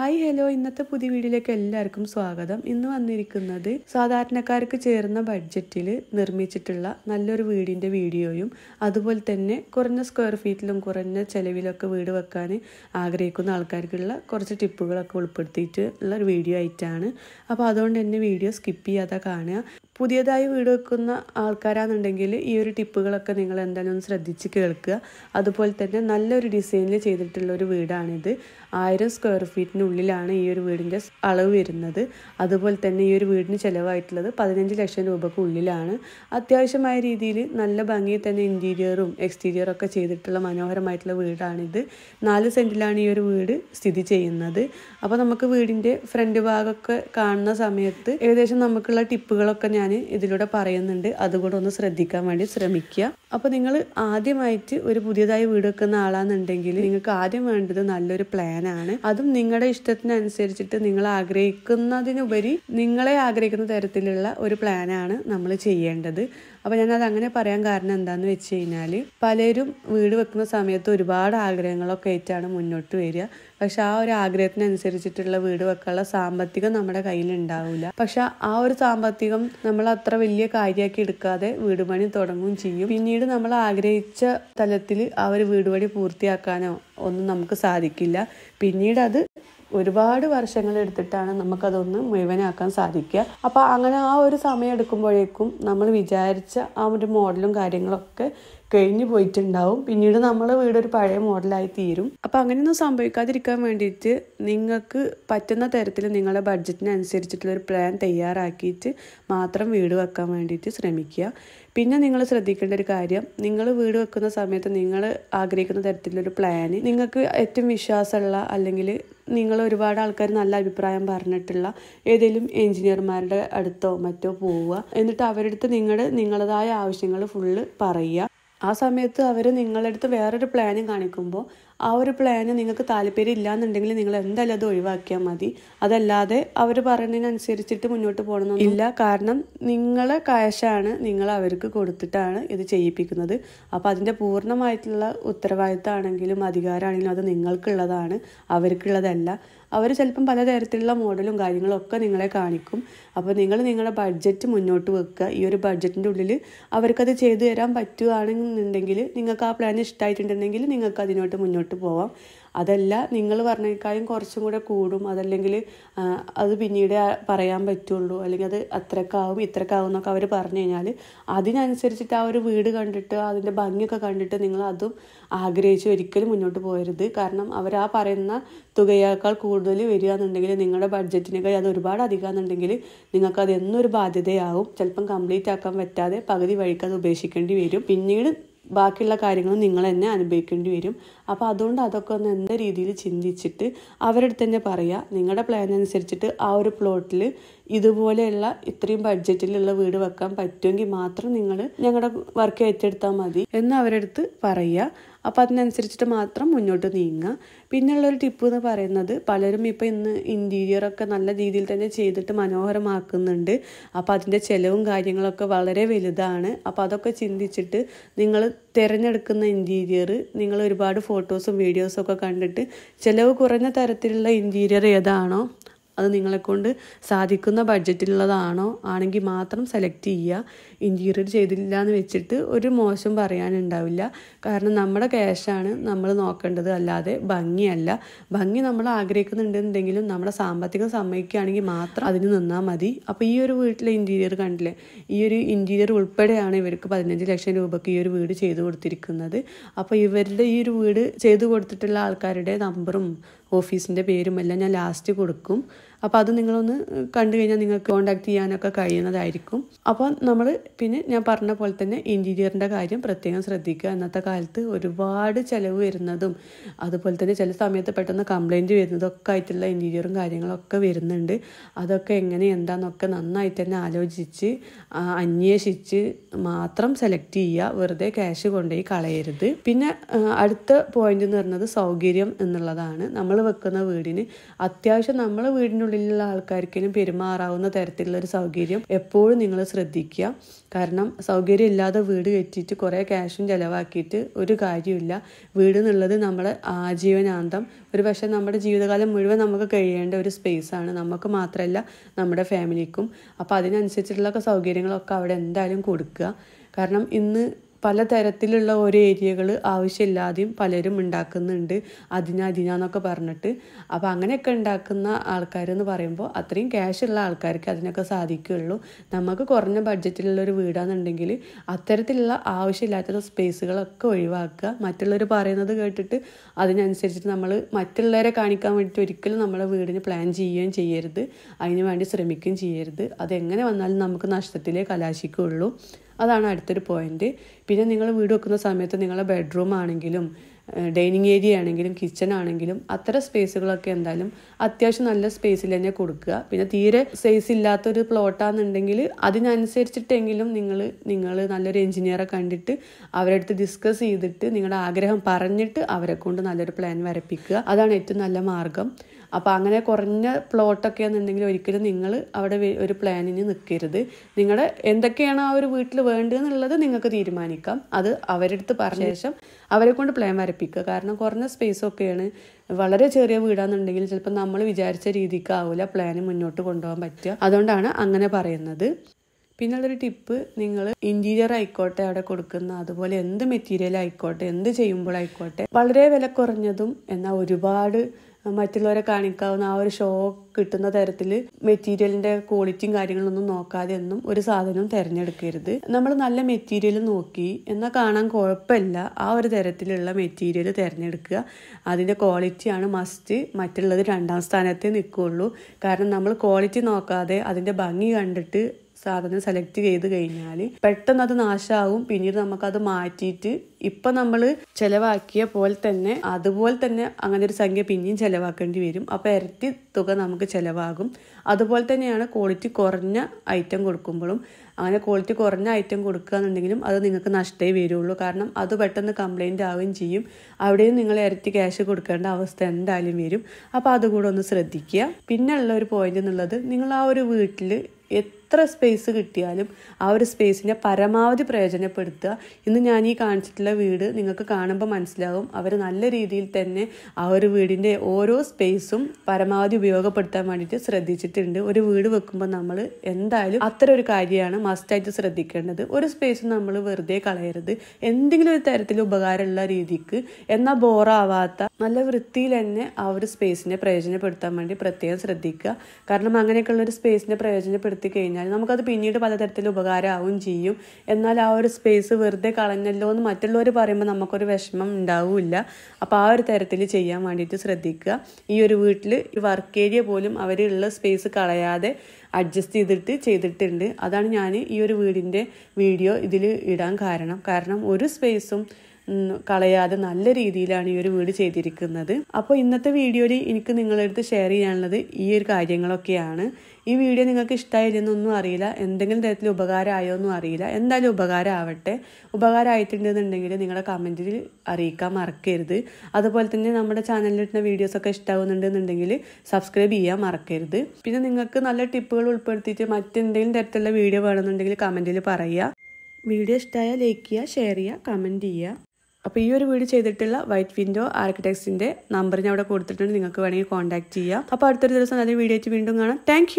hi hello ഇന്നത്തെ പുതിയ വീഡിയോയിലേക്ക് എല്ലാവർക്കും സ്വാഗതം ഇന്ന് വന്നിരിക്കുന്നത് സാധാരണക്കാർക്ക് ചേർന്ന ബഡ്ജറ്റിൽ നിർമ്മിച്ചിട്ടുള്ള നല്ലൊരു വീടിൻ്റെ വീഡിയോയും അതുപോലെ തന്നെ കുറഞ്ഞ സ്ക്വയർ ഫീറ്റിലും കുറഞ്ഞ ചിലവിലൊക്കെ വീട് വെക്കാൻ ആഗ്രഹിക്കുന്ന ആൾക്കാർക്കുള്ള കുറച്ച് ടിപ്പുകളൊക്കെ ഉൾപ്പെടുത്തിയിട്ട് ഉള്ള ഒരു വീഡിയോ ആയിട്ടാണ് അപ്പോൾ അതുകൊണ്ട് തന്നെ വീഡിയോ സ്കിപ്പ് ചെയ്യാതെ കാണുക പുതിയതായി വീട് വെക്കുന്ന ആൾക്കാരാണെന്നുണ്ടെങ്കിൽ ഈ ഒരു ടിപ്പുകളൊക്കെ നിങ്ങൾ എന്തായാലും ഒന്ന് ശ്രദ്ധിച്ച് കേൾക്കുക അതുപോലെ തന്നെ നല്ലൊരു ഡിസൈനിൽ ചെയ്തിട്ടുള്ള ഒരു വീടാണിത് ആയിരം സ്ക്വയർ ഫീറ്റിനുള്ളിലാണ് ഈ ഒരു വീടിൻ്റെ അളവ് വരുന്നത് അതുപോലെ തന്നെ ഈ ഒരു വീടിന് ചിലവായിട്ടുള്ളത് പതിനഞ്ച് ലക്ഷം രൂപക്ക് ഉള്ളിലാണ് അത്യാവശ്യമായ രീതിയിൽ നല്ല ഭംഗിയിൽ തന്നെ ഇൻറ്റീരിയറും എക്സ്റ്റീരിയറും ഒക്കെ ചെയ്തിട്ടുള്ള മനോഹരമായിട്ടുള്ള വീടാണിത് നാല് സെൻറ്റിലാണ് ഈ ഒരു വീട് സ്ഥിതി ചെയ്യുന്നത് അപ്പോൾ നമുക്ക് വീടിൻ്റെ ഫ്രണ്ട് ഭാഗമൊക്കെ കാണുന്ന സമയത്ത് ഏകദേശം നമുക്കുള്ള ടിപ്പുകളൊക്കെ ഞാൻ ഇതിലൂടെ പറയുന്നുണ്ട് അതുകൂടെ ഒന്ന് ശ്രദ്ധിക്കാൻ വേണ്ടി ശ്രമിക്കുക അപ്പോൾ നിങ്ങൾ ആദ്യമായിട്ട് ഒരു പുതിയതായി വീട് വെക്കുന്ന ആളാണെന്നുണ്ടെങ്കിൽ നിങ്ങൾക്ക് ആദ്യം വേണ്ടത് നല്ലൊരു പ്ലാൻ ചെയ്യാനാണ് അതും നിങ്ങളുടെ ഇഷ്ടത്തിനനുസരിച്ചിട്ട് നിങ്ങൾ ആഗ്രഹിക്കുന്നതിനുപരി നിങ്ങളെ ആഗ്രഹിക്കുന്ന തരത്തിലുള്ള ഒരു പ്ലാനാണ് നമ്മൾ ചെയ്യേണ്ടത് അപ്പോൾ അത് അങ്ങനെ പറയാൻ കാരണം എന്താണെന്ന് വെച്ച് കഴിഞ്ഞാൽ പലരും വീട് വെക്കുന്ന സമയത്ത് ഒരുപാട് ആഗ്രഹങ്ങളൊക്കെ ആയിട്ടാണ് മുന്നോട്ട് വരിക പക്ഷെ ആ ഒരു ആഗ്രഹത്തിനനുസരിച്ചിട്ടുള്ള വീട് വെക്കാനുള്ള സാമ്പത്തികം നമ്മുടെ കയ്യിലുണ്ടാവില്ല പക്ഷെ ആ ഒരു സാമ്പത്തികം നമ്മൾ അത്ര വലിയ കാര്യമാക്കി എടുക്കാതെ വീട് പണി തുടങ്ങുകയും ചെയ്യും പിന്നീട് നമ്മൾ ആഗ്രഹിച്ച തലത്തിൽ ആ ഒരു വീട് പണി പൂർത്തിയാക്കാനോ ഒന്നും നമുക്ക് സാധിക്കില്ല പിന്നീട് അത് ഒരുപാട് വർഷങ്ങൾ എടുത്തിട്ടാണ് നമുക്കതൊന്ന് മുഴുവനാക്കാൻ സാധിക്കുക അപ്പോൾ അങ്ങനെ ആ ഒരു സമയം എടുക്കുമ്പോഴേക്കും നമ്മൾ വിചാരിച്ച ആ ഒരു മോഡലും കാര്യങ്ങളൊക്കെ കഴിഞ്ഞു പോയിട്ടുണ്ടാവും പിന്നീട് നമ്മൾ വീടൊരു പഴയ മോഡലായി തീരും അപ്പം അങ്ങനെയൊന്നും സംഭവിക്കാതിരിക്കാൻ വേണ്ടിയിട്ട് നിങ്ങൾക്ക് പറ്റുന്ന തരത്തിൽ നിങ്ങളുടെ ബഡ്ജറ്റിനനുസരിച്ചിട്ടുള്ളൊരു ഒരു പ്ലാൻ തയ്യാറാക്കിയിട്ട് മാത്രം വീട് വെക്കാൻ വേണ്ടിയിട്ട് ശ്രമിക്കുക പിന്നെ നിങ്ങൾ ശ്രദ്ധിക്കേണ്ട ഒരു കാര്യം നിങ്ങൾ വീട് വെക്കുന്ന സമയത്ത് നിങ്ങൾ ആഗ്രഹിക്കുന്ന തരത്തിലുള്ളൊരു പ്ലാന് നിങ്ങൾക്ക് ഏറ്റവും വിശ്വാസമുള്ള അല്ലെങ്കിൽ നിങ്ങൾ ഒരുപാട് ആൾക്കാർ നല്ല അഭിപ്രായം പറഞ്ഞിട്ടുള്ള ഏതെങ്കിലും എഞ്ചിനീയർമാരുടെ അടുത്തോ മറ്റോ പോവുക എന്നിട്ട് അവരുടെ അടുത്ത് നിങ്ങളുടെ നിങ്ങളതായ ആവശ്യങ്ങൾ ഫുള്ള് പറയുക ആ സമയത്ത് അവർ അടുത്ത് വേറൊരു പ്ലാനും കാണിക്കുമ്പോൾ ആ ഒരു പ്ലാന് നിങ്ങൾക്ക് താല്പര്യം ഇല്ലാന്നുണ്ടെങ്കിൽ നിങ്ങൾ എന്തായാലും അത് ഒഴിവാക്കിയാൽ മതി അതല്ലാതെ അവർ പറഞ്ഞതിനനുസരിച്ചിട്ട് മുന്നോട്ട് പോകണമെന്ന് ഇല്ല കാരണം നിങ്ങളെ കാശാണ് നിങ്ങൾ അവർക്ക് കൊടുത്തിട്ടാണ് ഇത് ചെയ്യിപ്പിക്കുന്നത് അപ്പോൾ അതിൻ്റെ പൂർണ്ണമായിട്ടുള്ള ഉത്തരവാദിത്തമാണെങ്കിലും അധികാരമാണെങ്കിലും അത് നിങ്ങൾക്കുള്ളതാണ് അവർക്കുള്ളതല്ല അവർ ചിലപ്പം പലതരത്തിലുള്ള മോഡലും കാര്യങ്ങളൊക്കെ നിങ്ങളെ കാണിക്കും അപ്പോൾ നിങ്ങൾ നിങ്ങളുടെ ബഡ്ജറ്റ് മുന്നോട്ട് വെക്കുക ഈ ഒരു ബഡ്ജറ്റിൻ്റെ ഉള്ളിൽ അവർക്കത് ചെയ്തു തരാൻ പറ്റുകയാണെന്നുണ്ടെങ്കിൽ നിങ്ങൾക്ക് ആ പ്ലാൻ ഇഷ്ടമായിട്ടുണ്ടെങ്കിൽ നിങ്ങൾക്ക് അതിനോട്ട് മുന്നോട്ട് മുന്നോട്ട് പോവാം അതല്ല നിങ്ങൾ പറഞ്ഞേക്കാളും കുറച്ചും കൂടെ കൂടും അതല്ലെങ്കിൽ അത് പിന്നീട് പറയാൻ പറ്റുള്ളൂ അല്ലെങ്കിൽ അത് അത്രക്കാവും ഇത്രക്കാവും എന്നൊക്കെ അവർ പറഞ്ഞു കഴിഞ്ഞാൽ അതിനനുസരിച്ചിട്ട് ആ ഒരു വീട് കണ്ടിട്ട് അതിൻ്റെ ഭംഗിയൊക്കെ കണ്ടിട്ട് നിങ്ങൾ അതും ആഗ്രഹിച്ച് ഒരിക്കലും മുന്നോട്ട് പോയരുത് കാരണം അവർ ആ പറയുന്ന തുകയേക്കാൾ കൂടുതൽ വരിക എന്നുണ്ടെങ്കിൽ നിങ്ങളുടെ ബഡ്ജറ്റിനേക്കാൾ അത് ഒരുപാട് അധികം എന്നുണ്ടെങ്കിൽ അത് എന്നൊരു ബാധ്യതയാവും ചിലപ്പം കംപ്ലീറ്റ് ആക്കാൻ പറ്റാതെ പകുതി വഴിക്ക് അത് ഉപേക്ഷിക്കേണ്ടി വരും പിന്നീട് ബാക്കിയുള്ള കാര്യങ്ങൾ നിങ്ങൾ തന്നെ അനുഭവിക്കേണ്ടി വരും അപ്പോൾ അതുകൊണ്ട് അതൊക്കെ ഒന്ന് എന്ന രീതിയിൽ ചിന്തിച്ചിട്ട് അവരെടുത്ത് തന്നെ പറയുക നിങ്ങളുടെ പ്ലാൻ അനുസരിച്ചിട്ട് ആ ഒരു പ്ലോട്ടിൽ ഇതുപോലെയുള്ള ഇത്രയും ബഡ്ജറ്റിലുള്ള വീട് വെക്കാൻ പറ്റുമെങ്കിൽ മാത്രം നിങ്ങൾ ഞങ്ങളുടെ വർക്ക് ഏറ്റെടുത്താൽ മതി എന്ന് അവരെടുത്ത് പറയുക അപ്പോൾ അതിനനുസരിച്ചിട്ട് മാത്രം മുന്നോട്ട് നീങ്ങുക പിന്നെയുള്ളൊരു ടിപ്പ് എന്ന് പറയുന്നത് പലരും ഇപ്പോൾ ഇന്ന് ഇൻറ്റീരിയറൊക്കെ നല്ല രീതിയിൽ തന്നെ ചെയ്തിട്ട് മനോഹരമാക്കുന്നുണ്ട് അപ്പോൾ അതിൻ്റെ ചിലവും കാര്യങ്ങളൊക്കെ വളരെ വലുതാണ് അപ്പോൾ അതൊക്കെ ചിന്തിച്ചിട്ട് നിങ്ങൾ തിരഞ്ഞെടുക്കുന്ന ഇൻറ്റീരിയർ നിങ്ങൾ ഒരുപാട് ഫോട്ടോസും വീഡിയോസും ഒക്കെ കണ്ടിട്ട് ചിലവ് കുറഞ്ഞ തരത്തിലുള്ള ഇൻറ്റീരിയർ ഏതാണോ അത് നിങ്ങളെക്കൊണ്ട് സാധിക്കുന്ന ബഡ്ജറ്റിലുള്ളതാണോ ആണെങ്കിൽ മാത്രം സെലക്ട് ചെയ്യുക ഇൻറ്റീരിയർ ചെയ്തില്ല എന്ന് വെച്ചിട്ട് ഒരു മോശം പറയാനുണ്ടാവില്ല കാരണം നമ്മുടെ ക്യാഷാണ് നമ്മൾ നോക്കേണ്ടത് അല്ലാതെ ഭംഗിയല്ല ഭംഗി നമ്മൾ ആഗ്രഹിക്കുന്നുണ്ടെന്നുണ്ടെങ്കിലും നമ്മുടെ സാമ്പത്തികം സമ്മതിക്കുകയാണെങ്കിൽ മാത്രം അതിന് നിന്നാൽ മതി അപ്പോൾ ഈ ഒരു വീട്ടിലെ ഇൻറ്റീരിയർ കണ്ടില്ലേ ഈ ഒരു ഇൻറ്റീരിയർ ഉൾപ്പെടെയാണ് ഇവർക്ക് പതിനഞ്ച് ലക്ഷം രൂപയ്ക്ക് ഈ ഒരു വീട് ചെയ്തു കൊടുത്തിരിക്കുന്നത് അപ്പോൾ ഇവരുടെ ഈ ഒരു വീട് ചെയ്തു കൊടുത്തിട്ടുള്ള ആൾക്കാരുടെ നമ്പറും ഓഫീസിൻ്റെ പേരും എല്ലാം ഞാൻ ലാസ്റ്റ് കൊടുക്കും അപ്പോൾ അത് നിങ്ങളൊന്ന് കണ്ടു കഴിഞ്ഞാൽ നിങ്ങൾക്ക് കോണ്ടാക്ട് ചെയ്യാനൊക്കെ കഴിയുന്നതായിരിക്കും അപ്പോൾ നമ്മൾ പിന്നെ ഞാൻ പറഞ്ഞ പോലെ തന്നെ ഇൻറ്റീരിയറിൻ്റെ കാര്യം പ്രത്യേകം ശ്രദ്ധിക്കുക ഇന്നത്തെ കാലത്ത് ഒരുപാട് ചിലവ് വരുന്നതും അതുപോലെ തന്നെ ചില സമയത്ത് പെട്ടെന്ന് കംപ്ലൈന്റ് വരുന്നതൊക്കെ ആയിട്ടുള്ള ഇൻറ്റീരിയറും കാര്യങ്ങളൊക്കെ വരുന്നുണ്ട് അതൊക്കെ എങ്ങനെ എന്താണെന്നൊക്കെ നന്നായിട്ട് തന്നെ ആലോചിച്ച് അന്വേഷിച്ച് മാത്രം സെലക്ട് ചെയ്യുക വെറുതെ ക്യാഷ് കൊണ്ടുപോയി കളയരുത് പിന്നെ അടുത്ത പോയിന്റ് എന്ന് പറയുന്നത് സൗകര്യം എന്നുള്ളതാണ് നമ്മൾ വെക്കുന്ന വീടിന് അത്യാവശ്യം നമ്മളെ വീടിനുള്ള ഉള്ളിലുള്ള ആൾക്കാർക്കിനും പെരുമാറാവുന്ന തരത്തിലുള്ള ഒരു സൗകര്യം എപ്പോഴും നിങ്ങൾ ശ്രദ്ധിക്കുക കാരണം സൗകര്യം ഇല്ലാതെ വീട് കെട്ടിയിട്ട് കുറേ ക്യാഷും ചിലവാക്കിയിട്ട് ഒരു കാര്യമില്ല വീട് എന്നുള്ളത് നമ്മുടെ ആജീവനാന്തം ഒരു പക്ഷേ നമ്മുടെ ജീവിതകാലം മുഴുവൻ നമുക്ക് കഴിയേണ്ട ഒരു സ്പേസാണ് നമുക്ക് മാത്രമല്ല നമ്മുടെ ഫാമിലിക്കും അപ്പോൾ അതിനനുസരിച്ചിട്ടുള്ള സൗകര്യങ്ങളൊക്കെ അവിടെ എന്തായാലും കൊടുക്കുക കാരണം ഇന്ന് പലതരത്തിലുള്ള ഓരോ ഏരിയകൾ ആവശ്യമില്ലാതെയും പലരും ഉണ്ടാക്കുന്നുണ്ട് അതിനാ അതിനാന്നൊക്കെ പറഞ്ഞിട്ട് അപ്പോൾ അങ്ങനെയൊക്കെ ഉണ്ടാക്കുന്ന ആൾക്കാരെന്ന് പറയുമ്പോൾ അത്രയും ക്യാഷ് ഉള്ള ആൾക്കാർക്ക് അതിനൊക്കെ സാധിക്കുകയുള്ളൂ നമുക്ക് കുറഞ്ഞ ബഡ്ജറ്റിലുള്ള ഒരു വീടാണെന്നുണ്ടെങ്കിൽ അത്തരത്തിലുള്ള ആവശ്യമില്ലാത്ത സ്പേസുകളൊക്കെ ഒഴിവാക്കുക മറ്റുള്ളവർ പറയുന്നത് കേട്ടിട്ട് അതിനനുസരിച്ചിട്ട് നമ്മൾ മറ്റുള്ളവരെ കാണിക്കാൻ വേണ്ടിയിട്ട് ഒരിക്കലും നമ്മളെ വീടിന് പ്ലാൻ ചെയ്യുകയും ചെയ്യരുത് അതിനു വേണ്ടി ശ്രമിക്കുകയും ചെയ്യരുത് അതെങ്ങനെ വന്നാലും നമുക്ക് നഷ്ടത്തിലേ കലാശിക്കുകയുള്ളൂ അതാണ് അടുത്തൊരു പോയിന്റ് പിന്നെ നിങ്ങൾ വീട് വെക്കുന്ന സമയത്ത് നിങ്ങളുടെ ബെഡ്റൂം ആണെങ്കിലും ഡൈനിങ് ഏരിയ ആണെങ്കിലും കിച്ചൺ ആണെങ്കിലും അത്തരം സ്പേസുകളൊക്കെ എന്തായാലും അത്യാവശ്യം നല്ല സ്പേസിൽ തന്നെ കൊടുക്കുക പിന്നെ തീരെ സ്പേസ് ഇല്ലാത്തൊരു പ്ലോട്ടാണെന്നുണ്ടെങ്കിൽ അതിനനുസരിച്ചിട്ടെങ്കിലും നിങ്ങൾ നിങ്ങൾ നല്ലൊരു എഞ്ചിനീയറെ കണ്ടിട്ട് അവരടുത്ത് ഡിസ്കസ് ചെയ്തിട്ട് നിങ്ങളുടെ ആഗ്രഹം പറഞ്ഞിട്ട് അവരെ കൊണ്ട് നല്ലൊരു പ്ലാൻ വരപ്പിക്കുക അതാണ് ഏറ്റവും നല്ല മാർഗം അപ്പോൾ അങ്ങനെ കുറഞ്ഞ പ്ലോട്ടൊക്കെ എന്നുണ്ടെങ്കിൽ ഒരിക്കലും നിങ്ങൾ അവിടെ ഒരു പ്ലാനിന് നിൽക്കരുത് നിങ്ങളുടെ എന്തൊക്കെയാണ് ആ ഒരു വീട്ടിൽ വേണ്ടതെന്നുള്ളത് നിങ്ങൾക്ക് തീരുമാനിക്കാം അത് അവരെടുത്ത് പറഞ്ഞ ശേഷം അവരെ കൊണ്ട് പ്ലാൻ വരപ്പിക്കുക കാരണം കുറഞ്ഞ സ്പേസൊക്കെയാണ് വളരെ ചെറിയ വീടാണെന്നുണ്ടെങ്കിൽ ചിലപ്പോൾ നമ്മൾ വിചാരിച്ച രീതിക്ക് ആവില്ല പ്ലാന് മുന്നോട്ട് കൊണ്ടുപോകാൻ പറ്റുക അതുകൊണ്ടാണ് അങ്ങനെ പറയുന്നത് പിന്നെ ഉള്ളൊരു ടിപ്പ് നിങ്ങൾ ഇൻറ്റീരിയർ ആയിക്കോട്ടെ അവിടെ കൊടുക്കുന്ന അതുപോലെ എന്ത് മെറ്റീരിയൽ ആയിക്കോട്ടെ എന്ത് ചെയ്യുമ്പോഴായിക്കോട്ടെ വളരെ വില കുറഞ്ഞതും എന്നാൽ ഒരുപാട് മറ്റുള്ളവരെ കാണിക്കാവുന്ന ആ ഒരു ഷോ കിട്ടുന്ന തരത്തിൽ മെറ്റീരിയലിൻ്റെ ക്വാളിറ്റിയും കാര്യങ്ങളൊന്നും നോക്കാതെ ഒന്നും ഒരു സാധനവും തിരഞ്ഞെടുക്കരുത് നമ്മൾ നല്ല മെറ്റീരിയൽ നോക്കി എന്നാൽ കാണാൻ കുഴപ്പമില്ല ആ ഒരു തരത്തിലുള്ള മെറ്റീരിയൽ തിരഞ്ഞെടുക്കുക അതിൻ്റെ ക്വാളിറ്റിയാണ് മസ്റ്റ് മറ്റുള്ളത് രണ്ടാം സ്ഥാനത്തേ നിൽക്കുകയുള്ളൂ കാരണം നമ്മൾ ക്വാളിറ്റി നോക്കാതെ അതിൻ്റെ ഭംഗി കണ്ടിട്ട് സാധനം സെലക്ട് ചെയ്ത് കഴിഞ്ഞാൽ പെട്ടെന്ന് അത് നാശമാവും പിന്നീട് നമുക്കത് മാറ്റിയിട്ട് ഇപ്പം നമ്മൾ ചിലവാക്കിയ പോലെ തന്നെ അതുപോലെ തന്നെ അങ്ങനെ ഒരു സംഖ്യ പിന്നെയും ചിലവാക്കേണ്ടി വരും അപ്പോൾ ഇരട്ടി തുക നമുക്ക് ചിലവാകും അതുപോലെ തന്നെയാണ് ക്വാളിറ്റി കുറഞ്ഞ ഐറ്റം കൊടുക്കുമ്പോഴും അങ്ങനെ ക്വാളിറ്റി കുറഞ്ഞ ഐറ്റം കൊടുക്കുക എന്നുണ്ടെങ്കിലും അത് നിങ്ങൾക്ക് നഷ്ടമേ വരുള്ളൂ കാരണം അത് പെട്ടെന്ന് കംപ്ലൈൻറ്റ് ആവുകയും ചെയ്യും അവിടെയും നിങ്ങൾ ഇരട്ടി ക്യാഷ് കൊടുക്കേണ്ട അവസ്ഥ എന്തായാലും വരും അപ്പോൾ അതുകൂടെ ഒന്ന് ശ്രദ്ധിക്കുക പിന്നെ ഉള്ള ഒരു പോയിന്റ് എന്നുള്ളത് നിങ്ങൾ ആ ഒരു വീട്ടിൽ എത്ര സ്പേസ് കിട്ടിയാലും ആ ഒരു സ്പേസിനെ പരമാവധി പ്രയോജനപ്പെടുത്തുക ഇന്ന് ഞാൻ ഈ കാണിച്ചിട്ടുള്ള വീട് നിങ്ങൾക്ക് കാണുമ്പോൾ മനസ്സിലാകും അവർ നല്ല രീതിയിൽ തന്നെ ആ ഒരു വീടിൻ്റെ ഓരോ സ്പേസും പരമാവധി ഉപയോഗപ്പെടുത്താൻ വേണ്ടിയിട്ട് ശ്രദ്ധിച്ചിട്ടുണ്ട് ഒരു വീട് വെക്കുമ്പോൾ നമ്മൾ എന്തായാലും അത്തരം ഒരു കാര്യമാണ് മസ്റ്റായിട്ട് ശ്രദ്ധിക്കേണ്ടത് ഒരു സ്പേസ് നമ്മൾ വെറുതെ കളയരുത് എന്തെങ്കിലും ഒരു തരത്തിൽ ഉപകാരമുള്ള രീതിക്ക് എന്നാൽ ബോറാവാത്ത നല്ല വൃത്തിയിൽ തന്നെ ആ ഒരു സ്പേസിനെ പ്രയോജനപ്പെടുത്താൻ വേണ്ടി പ്രത്യേകം ശ്രദ്ധിക്കുക കാരണം അങ്ങനെയൊക്കെയുള്ള ഒരു സ്പേസിനെ പ്രയോജനപ്പെടുത്തി കഴിഞ്ഞാൽ കഴിഞ്ഞാൽ നമുക്കത് പിന്നീട് പലതരത്തിൽ ഉപകാരമാവുകയും ചെയ്യും എന്നാൽ ആ ഒരു സ്പേസ് വെറുതെ കളഞ്ഞല്ലോ എന്ന് മറ്റുള്ളവർ പറയുമ്പോൾ നമുക്കൊരു വിഷമം ഉണ്ടാവില്ല അപ്പോൾ ആ ഒരു തരത്തിൽ ചെയ്യാൻ വേണ്ടിയിട്ട് ശ്രദ്ധിക്കുക ഈ ഒരു വീട്ടിൽ വർക്ക് ഏരിയ പോലും അവരുള്ള സ്പേസ് കളയാതെ അഡ്ജസ്റ്റ് ചെയ്തിട്ട് ചെയ്തിട്ടുണ്ട് അതാണ് ഞാൻ ഈ ഒരു വീടിൻ്റെ വീഡിയോ ഇതിൽ ഇടാൻ കാരണം കാരണം ഒരു സ്പേസും കളയാതെ നല്ല രീതിയിലാണ് ഈ ഒരു വീട് ചെയ്തിരിക്കുന്നത് അപ്പോൾ ഇന്നത്തെ വീഡിയോയിൽ എനിക്ക് നിങ്ങളുടെ അടുത്ത് ഷെയർ ചെയ്യാനുള്ളത് ഈ ഒരു കാര്യങ്ങളൊക്കെയാണ് ഈ വീഡിയോ നിങ്ങൾക്ക് ഇഷ്ടമായില്ലെന്നൊന്നും അറിയില്ല എന്തെങ്കിലും തരത്തിൽ ഉപകാരമായോ ഒന്നും അറിയില്ല എന്തായാലും ഉപകാരം ആവട്ടെ ഉപകാരമായിട്ടുണ്ടെന്നുണ്ടെങ്കിൽ നിങ്ങളുടെ കമൻറ്റിൽ അറിയിക്കാൻ മറക്കരുത് അതുപോലെ തന്നെ നമ്മുടെ ചാനലിൽ വീഡിയോസൊക്കെ ഇഷ്ടാവുന്നുണ്ടെന്നുണ്ടെങ്കിൽ സബ്സ്ക്രൈബ് ചെയ്യാൻ മറക്കരുത് പിന്നെ നിങ്ങൾക്ക് നല്ല ടിപ്പുകൾ ഉൾപ്പെടുത്തിയിട്ട് മറ്റെന്തെങ്കിലും തരത്തിലുള്ള വീഡിയോ വേണമെന്നുണ്ടെങ്കിൽ കമൻറ്റിൽ പറയുക വീഡിയോ ഇഷ്ടമായാൽ ലൈക്ക് ചെയ്യുക ഷെയർ ചെയ്യുക കമൻറ്റ് ചെയ്യുക അപ്പോൾ ഈ ഒരു വീട് ചെയ്തിട്ടുള്ള വൈറ്റ് വിൻഡോ ആർക്കിടെക്ട്സിൻ്റെ നമ്പർ ഞാൻ അവിടെ കൊടുത്തിട്ടുണ്ട് നിങ്ങൾക്ക് വേണമെങ്കിൽ കോൺടാക്ട് ചെയ്യാം അപ്പോൾ അടുത്തൊരു ദിവസം അതേ വീഡിയോ ആയിട്ട് വീണ്ടും കാണാം താങ്ക്